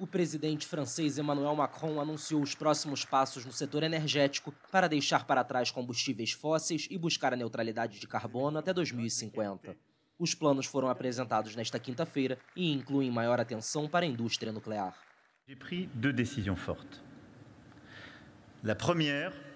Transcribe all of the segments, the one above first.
o presidente francês Emmanuel Macron anunciou os próximos passos no setor energético para deixar para trás combustíveis fósseis e buscar a neutralidade de carbono até 2050. Os planos foram apresentados nesta quinta-feira e incluem maior atenção para a indústria nuclear. J'ai pris fortes.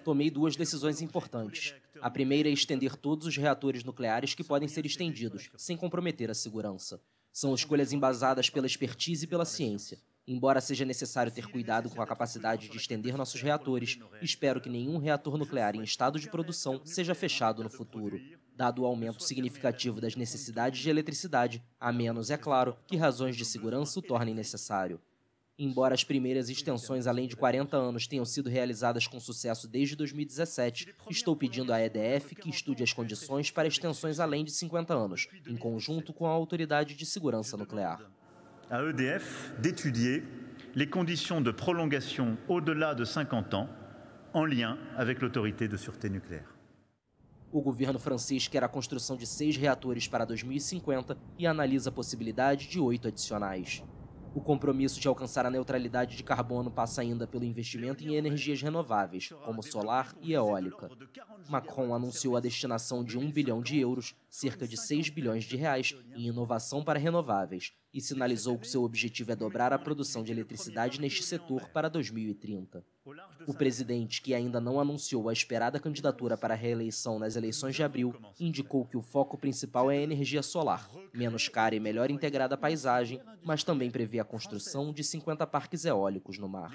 tomei duas decisões importantes. A primeira é estender todos os reatores nucleares que podem ser estendidos, sem comprometer a segurança. São escolhas embasadas pela expertise e pela ciência. Embora seja necessário ter cuidado com a capacidade de estender nossos reatores, espero que nenhum reator nuclear em estado de produção seja fechado no futuro. Dado o aumento significativo das necessidades de eletricidade, a menos, é claro, que razões de segurança o tornem necessário. Embora as primeiras extensões além de 40 anos tenham sido realizadas com sucesso desde 2017, estou pedindo à EDF que estude as condições para extensões além de 50 anos, em conjunto com a Autoridade de Segurança Nuclear. à EDF d'étudier les conditions de prolongation au-delà de 50 ans en lien avec l'autorité de sûreté nucléaire. O governo francês quer a construção de seis reatores para 2050 e, e analisa a possibilidade de oito adicionais. O compromisso de alcançar a neutralidade de carbono passa ainda pelo investimento em energias renováveis, como solar e eólica. Macron anunciou a destinação de 1 bilhão de euros, cerca de 6 bilhões de reais, em inovação para renováveis e sinalizou que seu objetivo é dobrar a produção de eletricidade neste setor para 2030 o presidente, que ainda não anunciou a esperada candidatura para a reeleição nas eleições de abril, indicou que o foco principal é a energia solar, menos cara e melhor integrada à paisagem, mas também prevê a construção de 50 parques eólicos no mar.